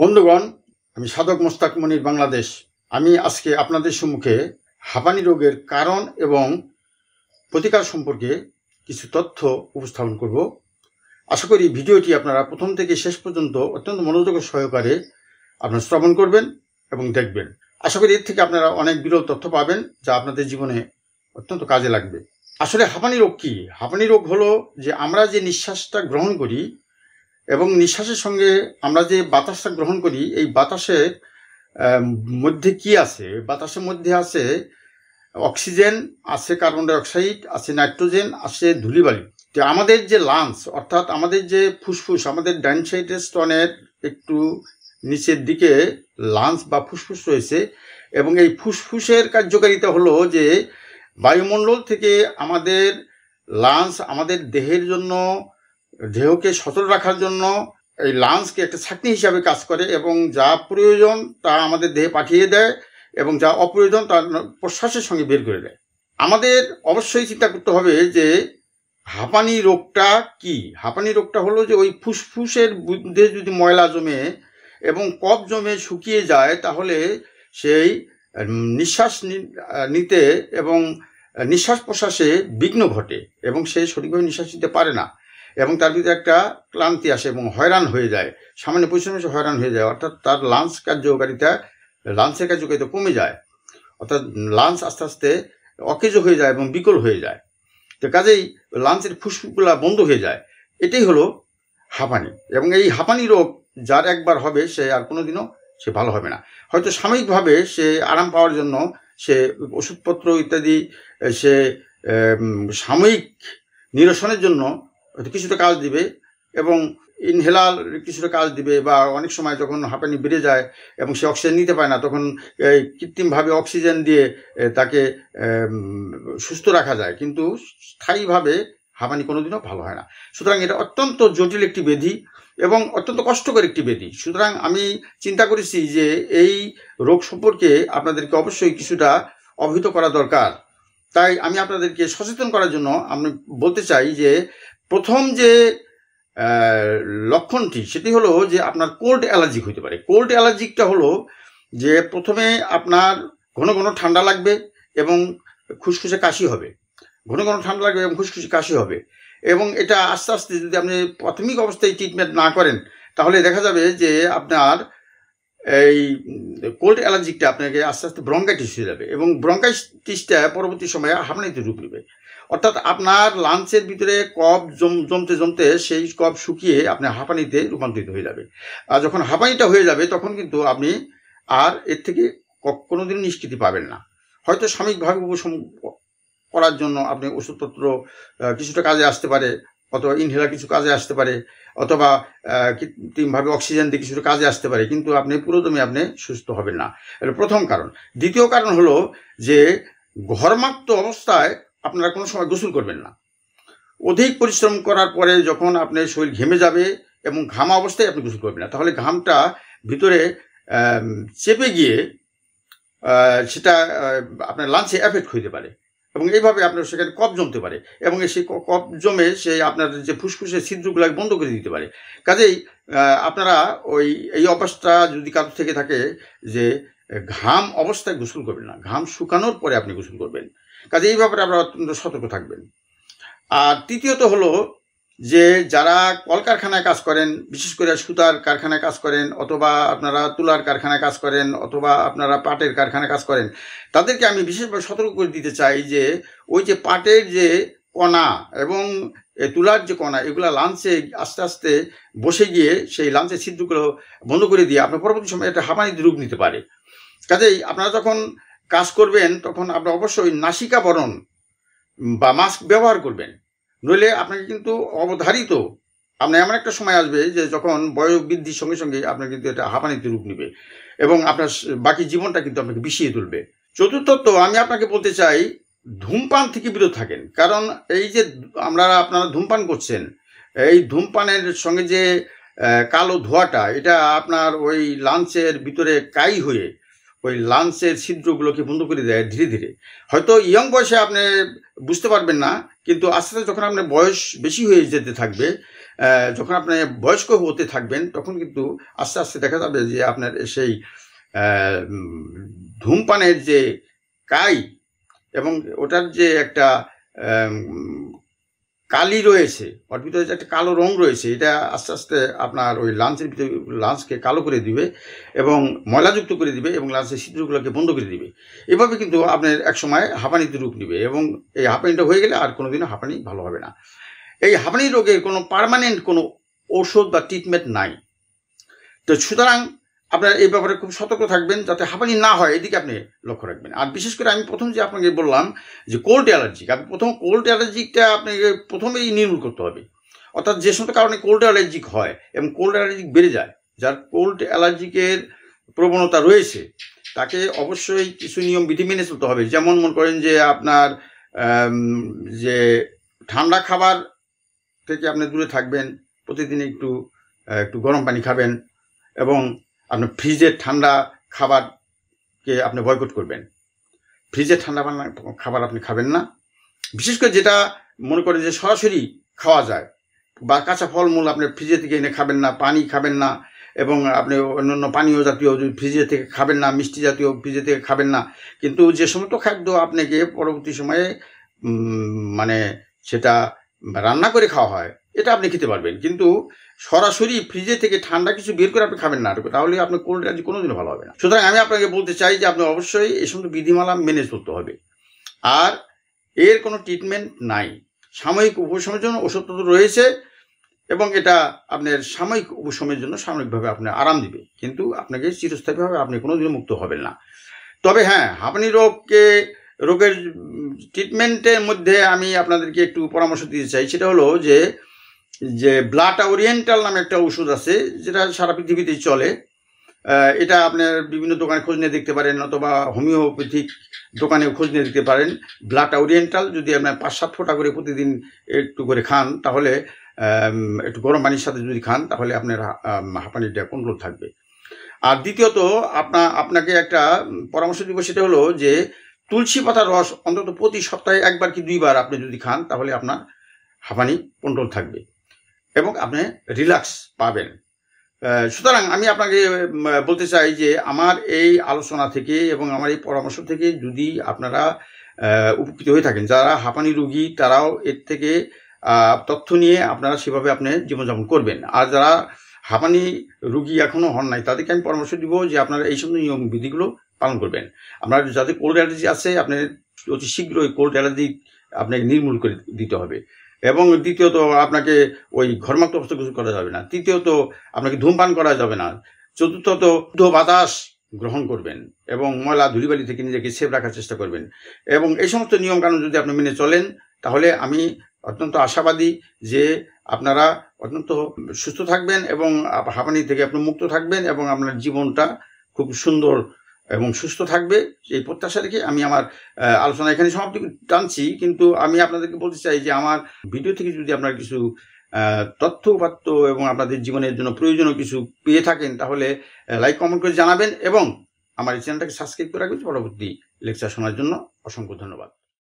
বন্ধুগণ আমি সাধক মোস্তাক মনির বাংলাদেশ আমি আজকে আপনাদের সম্মুখে হাঁপানি রোগের কারণ এবং প্রতিকার সম্পর্কে কিছু তথ্য উপস্থাপন করব আশা করি ভিডিওটি আপনারা প্রথম থেকে শেষ পর্যন্ত অত্যন্ত মনোযোগ সহকারে আপনারা শ্রবণ করবেন এবং দেখবেন আশা করি এর থেকে আপনারা অনেক বিরল তথ্য পাবেন যা আপনাদের জীবনে অত্যন্ত কাজে লাগবে আসলে হাঁপানি রোগ কী হাঁপানি রোগ হলো যে আমরা যে নিঃশ্বাসটা গ্রহণ করি এবং নিঃশ্বাসের সঙ্গে আমরা যে বাতাসটা গ্রহণ করি এই বাতাসের মধ্যে কি আছে বাতাসের মধ্যে আছে অক্সিজেন আছে কার্বন ডাইঅক্সাইড আছে নাইট্রোজেন আছে ধুলিবালি তো আমাদের যে লাংস অর্থাৎ আমাদের যে ফুসফুস আমাদের ডাইন স্টনের একটু নিচের দিকে লাংস বা ফুসফুস রয়েছে এবং এই ফুসফুসের কার্যকারিতা হলো যে বায়ুমণ্ডল থেকে আমাদের লাংস আমাদের দেহের জন্য দেহকে সচল রাখার জন্য এই লাংসকে একটা ছাকনি হিসাবে কাজ করে এবং যা প্রয়োজন তা আমাদের দেহে পাঠিয়ে দেয় এবং যা অপ্রয়োজন তা প্রশ্বাসের সঙ্গে বের করে দেয় আমাদের অবশ্যই চিন্তা করতে হবে যে হাঁপানি রোগটা কি হাঁপানি রোগটা হলো যে ওই ফুসফুসের বুদ্ধে যদি ময়লা জমে এবং কফ জমে শুকিয়ে যায় তাহলে সেই নিঃশ্বাস নিতে এবং নিঃশ্বাস প্রশ্বাসে বিঘ্ন ঘটে এবং সে সঠিকভাবে নিঃশ্বাস নিতে পারে না এবং তার ভিতরে একটা ক্লান্তি আসে এবং হয়রান হয়ে যায় সামান্য পরিশ্রমে সে হয়রান হয়ে যায় অর্থাৎ তার লাঞ্চ কার্যকারিতা লাঞ্চের কার্যকারিতা কমে যায় অর্থাৎ লাঞ্চ আস্তে আস্তে অকেজ হয়ে যায় এবং বিকল হয়ে যায় তো কাজেই লাঞ্চের ফুসফুসগুলা বন্ধ হয়ে যায় এটাই হলো হাঁপানি এবং এই হাঁপানি রোগ যার একবার হবে সে আর কোনো দিনও সে ভালো হবে না হয়তো সাময়িকভাবে সে আরাম পাওয়ার জন্য সে ওষুধপত্র ইত্যাদি সে সাময়িক নিরসনের জন্য কিছুটা কাজ দিবে এবং ইনহেলাল কিছুটা কাজ দিবে বা অনেক সময় যখন হাঁপানি বেড়ে যায় এবং সে অক্সিজেন নিতে পায় না তখন কৃত্রিমভাবে অক্সিজেন দিয়ে তাকে সুস্থ রাখা যায় কিন্তু স্থায়ীভাবে হাঁপানি কোনোদিনও ভালো হয় না সুতরাং এটা অত্যন্ত জটিল একটি বেধি এবং অত্যন্ত কষ্টকর একটি বেধি সুতরাং আমি চিন্তা করেছি যে এই রোগ সম্পর্কে আপনাদেরকে অবশ্যই কিছুটা অভিহিত করা দরকার তাই আমি আপনাদেরকে সচেতন করার জন্য আমি বলতে চাই যে প্রথম যে লক্ষণটি সেটি হলো যে আপনার কোল্ড অ্যালার্জিক হতে পারে কোল্ড অ্যালার্জিকটা হলো যে প্রথমে আপনার ঘন ঘন ঠান্ডা লাগবে এবং খুসখুসে কাশি হবে ঘন ঘন ঠান্ডা লাগবে এবং খুসখুসে কাশি হবে এবং এটা আস্তে আস্তে যদি আপনি প্রাথমিক অবস্থায় ট্রিটমেন্ট না করেন তাহলে দেখা যাবে যে আপনার এই কোল্ড অ্যালার্জিকটা আপনাকে আস্তে আস্তে ব্রঙ্কাইটিস হয়ে যাবে এবং ব্রঙ্কাইটিসটা পরবর্তী সময়ে হামলাইতে রূপ নেবে অর্থাৎ আপনার লাঞ্চের ভিতরে কফ জম জমতে জমতে সেই কফ শুকিয়ে আপনি হাঁপানিতে রূপান্তরিত হয়ে যাবে আর যখন হাঁপানিটা হয়ে যাবে তখন কিন্তু আপনি আর এর থেকে কোনো দিন নিষ্কৃতি পাবেন না হয়তো সাময়িকভাবে উপশম করার জন্য আপনি ওষুধপত্র কিছুটা কাজে আসতে পারে অথবা ইনহেলার কিছু কাজে আসতে পারে অথবা কৃত্রিমভাবে অক্সিজেন দিয়ে কিছুটা কাজে আসতে পারে কিন্তু আপনি পুরোদমে আপনি সুস্থ হবেন না এটা প্রথম কারণ দ্বিতীয় কারণ হলো যে ঘর্মাক্ত অবস্থায় আপনারা কোনো সময় গোসল করবেন না অধিক পরিশ্রম করার পরে যখন আপনার শরীর ঘেমে যাবে এবং ঘামা অবস্থায় আপনি গোসল করবেন না তাহলে ঘামটা ভিতরে চেপে গিয়ে সেটা আপনার লাঞ্চে এফেক্ট হইতে পারে এবং এইভাবে আপনার সেখানে কপ জমতে পারে এবং সেই কপ জমে সে আপনার যে ফুসফুসের ছিদ্রগুলো বন্ধ করে দিতে পারে কাজেই আপনারা ওই এই অভ্যাসটা যদি কারোর থেকে থাকে যে ঘাম অবস্থায় গোসল করবেন না ঘাম শুকানোর পরে আপনি গোসল করবেন কাজে এই ব্যাপারে আপনারা অত্যন্ত সতর্ক থাকবেন আর তৃতীয়ত হলো যে যারা কলকারখানায় কাজ করেন বিশেষ করে সুতার কারখানায় কাজ করেন অথবা আপনারা তুলার কারখানায় কাজ করেন অথবা আপনারা পাটের কারখানায় কাজ করেন তাদেরকে আমি বিশেষভাবে সতর্ক করে দিতে চাই যে ওই যে পাটের যে কণা এবং তুলার যে কণা এগুলা লাঞ্চে আস্তে আস্তে বসে গিয়ে সেই লাঞ্চের ছিদ্রগুলো বন্ধ করে দিয়ে আপনার পরবর্তী সময় একটা হাঁপানিতে রূপ নিতে পারে কাজেই আপনারা যখন কাজ করবেন তখন আপনার অবশ্যই নাসিকা বরণ বা মাস্ক ব্যবহার করবেন নইলে আপনাকে কিন্তু অবধারিত আপনার এমন একটা সময় আসবে যে যখন বয়স বৃদ্ধির সঙ্গে সঙ্গে আপনার কিন্তু এটা হাঁপানিতে রূপ নেবে এবং আপনার বাকি জীবনটা কিন্তু আপনাকে বিষিয়ে তুলবে চতুর্থত আমি আপনাকে বলতে চাই ধূমপান থেকে বিরত থাকেন কারণ এই যে আমরা আপনারা ধূমপান করছেন এই ধূমপানের সঙ্গে যে কালো ধোয়াটা এটা আপনার ওই লাঞ্চের ভিতরে কাই হয়ে ওই লাঞ্চের ছিদ্রগুলোকে বন্ধ করে দেয় ধীরে ধীরে হয়তো ইয়ং বয়সে আপনি বুঝতে পারবেন না কিন্তু আস্তে আস্তে যখন আপনার বয়স বেশি হয়ে যেতে থাকবে যখন আপনি বয়স্ক হতে থাকবেন তখন কিন্তু আস্তে আস্তে দেখা যাবে যে আপনার সেই ধূমপানের যে কাই এবং ওটার যে একটা কালি রয়েছে ওর ভিতরে যে একটা কালো রং রয়েছে এটা আস্তে আস্তে আপনার ওই লাঞ্চের ভিতরে লাঞ্চকে কালো করে দিবে এবং ময়লাযুক্ত করে দিবে এবং লাঞ্চের সিদ্ধগুলোকে বন্ধ করে দিবে এভাবে কিন্তু আপনার একসময় হাঁপানিতে রূপ নিবে এবং এই হাঁপানিটা হয়ে গেলে আর কোনোদিনও হাঁপানি ভালো হবে না এই হাঁপানি রোগের কোনো পারমানেন্ট কোনো ঔষধ বা ট্রিটমেন্ট নাই তো সুতরাং আপনার এই ব্যাপারে খুব সতর্ক থাকবেন যাতে হাঁপানি না হয় এদিকে আপনি লক্ষ্য রাখবেন আর বিশেষ করে আমি প্রথম যে আপনাকে বললাম যে কোল্ড অ্যালার্জি আপনি প্রথম কোল্ড অ্যালার্জিকটা আপনাকে প্রথমেই নির্মূল করতে হবে অর্থাৎ যে সমস্ত কারণে কোল্ড অ্যালার্জিক হয় এবং কোল্ড অ্যালার্জিক বেড়ে যায় যার কোল্ড অ্যালার্জিকের প্রবণতা রয়েছে তাকে অবশ্যই কিছু নিয়ম বিধি মেনে চলতে হবে যেমন মনে করেন যে আপনার যে ঠান্ডা খাবার থেকে আপনি দূরে থাকবেন প্রতিদিন একটু একটু গরম পানি খাবেন এবং আপনার ফ্রিজের ঠান্ডা খাবারকে আপনি বয়কট করবেন ফ্রিজে ঠান্ডা খাবার আপনি খাবেন না বিশেষ করে যেটা মনে করে যে সরাসরি খাওয়া যায় বা কাঁচা ফলমূল আপনি ফ্রিজে থেকে এনে খাবেন না পানি খাবেন না এবং আপনি অন্যান্য পানীয় জাতীয় ফ্রিজে থেকে খাবেন না মিষ্টি জাতীয় ফ্রিজে থেকে খাবেন না কিন্তু যে সমস্ত খাদ্য আপনাকে পরবর্তী সময়ে মানে সেটা রান্না করে খাওয়া হয় এটা আপনি খেতে পারবেন কিন্তু সরাসরি ফ্রিজে থেকে ঠান্ডা কিছু বের করে আপনি খাবেন না তাহলে আপনার কোনো কাজ কোনোদিন ভালো হবে না সুতরাং আমি আপনাকে বলতে চাই যে আপনি অবশ্যই এই সমস্ত বিধিমালা মেনে চলতে হবে আর এর কোনো ট্রিটমেন্ট নাই সাময়িক উপশমের জন্য ওষুধ রয়েছে এবং এটা আপনার সাময়িক উপশমের জন্য সাময়িকভাবে আপনার আরাম দিবে কিন্তু আপনাকে চিরস্থায়ীভাবে আপনি কোনোদিনও মুক্ত হবেন না তবে হ্যাঁ হাঁপানি রোগকে রোগের ট্রিটমেন্টের মধ্যে আমি আপনাদেরকে একটু পরামর্শ দিতে চাই সেটা হলো যে যে ব্লাড ওরিয়েন্টাল নামে একটা ওষুধ আছে যেটা সারা পৃথিবীতেই চলে এটা আপনার বিভিন্ন দোকানে খোঁজ নিয়ে দেখতে পারেন অথবা হোমিওপ্যাথিক দোকানে খোঁজ নিয়ে দেখতে পারেন ব্লাড ওরিয়েন্টাল যদি আপনার পাঁচ সাত ফোঁটা করে প্রতিদিন একটু করে খান তাহলে একটু গরম পানির সাথে যদি খান তাহলে আপনার হাঁপানিটা কন্ট্রোল থাকবে আর দ্বিতীয়ত আপনা আপনাকে একটা পরামর্শ দিব সেটা হলো যে তুলসী পাতার রস অন্তত প্রতি সপ্তাহে একবার কি দুইবার আপনি যদি খান তাহলে আপনার হাঁপানি কন্ট্রোল থাকবে এবং আপনি রিল্যাক্স পাবেন সুতরাং আমি আপনাকে বলতে চাই যে আমার এই আলোচনা থেকে এবং আমার এই পরামর্শ থেকে যদি আপনারা উপকৃত হয়ে থাকেন যারা হাঁপানি রুগী তারাও এর থেকে তথ্য নিয়ে আপনারা সেভাবে আপনি জীবনযাপন করবেন আর যারা হাঁপানি রুগী এখনও হন নাই তাদেরকে আমি পরামর্শ দিব যে আপনারা এই সমস্ত নিয়ম বিধিগুলো পালন করবেন আপনার যাদের কোল্ড অ্যালার্জি আছে আপনার অতি শীঘ্রই কোল্ড অ্যালার্জি আপনাকে নির্মূল করে দিতে হবে এবং দ্বিতীয়ত আপনাকে ওই ঘর্মাক্ত কিছু করা যাবে না তৃতীয়ত আপনাকে ধূমপান করা যাবে না চতুর্থত শুদ্ধ বাতাস গ্রহণ করবেন এবং ময়লা ধুলিবালি থেকে নিজেকে সেভ রাখার চেষ্টা করবেন এবং এই সমস্ত নিয়মকানুন যদি আপনি মেনে চলেন তাহলে আমি অত্যন্ত আশাবাদী যে আপনারা অত্যন্ত সুস্থ থাকবেন এবং হাঁপানি থেকে আপনি মুক্ত থাকবেন এবং আপনার জীবনটা খুব সুন্দর এবং সুস্থ থাকবে এই প্রত্যাশা রেখে আমি আমার আলোচনা এখানে সমাপ্তি টানছি কিন্তু আমি আপনাদেরকে বলতে চাই যে আমার ভিডিও থেকে যদি আপনার কিছু তথ্য উপাত্ত এবং আপনাদের জীবনের জন্য প্রয়োজনীয় কিছু পেয়ে থাকেন তাহলে লাইক কমেন্ট করে জানাবেন এবং আমার এই চ্যানেলটাকে সাবস্ক্রাইব করে রাখবেন পরবর্তী লেকচার শোনার জন্য অসংখ্য ধন্যবাদ